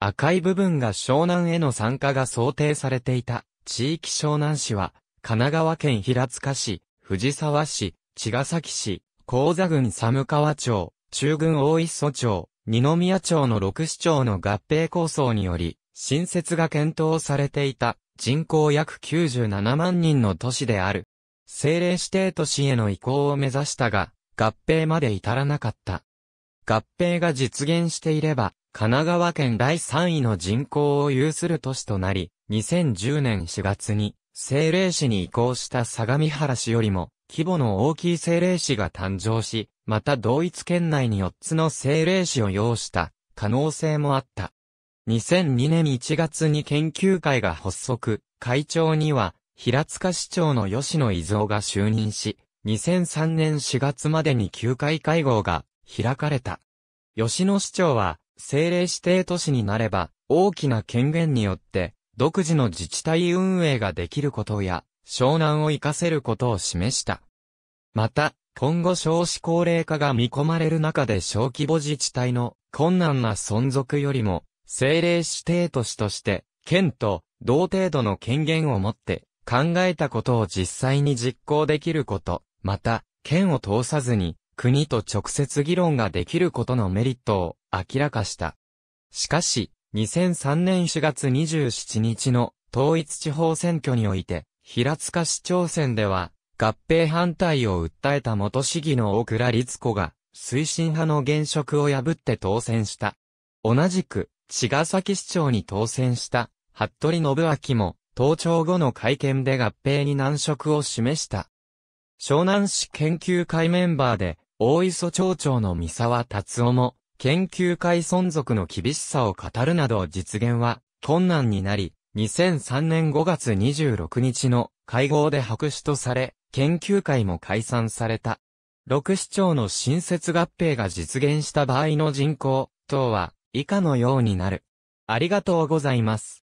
赤い部分が湘南への参加が想定されていた地域湘南市は、神奈川県平塚市、藤沢市、茅ヶ崎市、高座郡寒川町、中郡大磯町、二宮町の六市町の合併構想により、新設が検討されていた人口約97万人の都市である。政令指定都市への移行を目指したが、合併まで至らなかった。合併が実現していれば、神奈川県第3位の人口を有する都市となり、2010年4月に政令市に移行した相模原市よりも規模の大きい政令市が誕生し、また同一県内に4つの政令市を要した可能性もあった。2002年1月に研究会が発足、会長には平塚市長の吉野伊蔵が就任し、2003年4月までに9回会合が開かれた。吉野市長は政令指定都市になれば、大きな権限によって、独自の自治体運営ができることや、湘南を活かせることを示した。また、今後少子高齢化が見込まれる中で小規模自治体の困難な存続よりも、政令指定都市として、県と同程度の権限を持って考えたことを実際に実行できること、また、県を通さずに国と直接議論ができることのメリットを明らかした。しかし、2003年4月27日の統一地方選挙において、平塚市長選では、合併反対を訴えた元市議の大倉律子が、推進派の現職を破って当選した。同じく、茅ヶ崎市長に当選した、服部信明も、登庁後の会見で合併に難色を示した。湘南市研究会メンバーで、大磯町長の三沢達夫も、研究会存続の厳しさを語るなど実現は困難になり、2003年5月26日の会合で白紙とされ、研究会も解散された。六市町の新設合併が実現した場合の人口等は以下のようになる。ありがとうございます。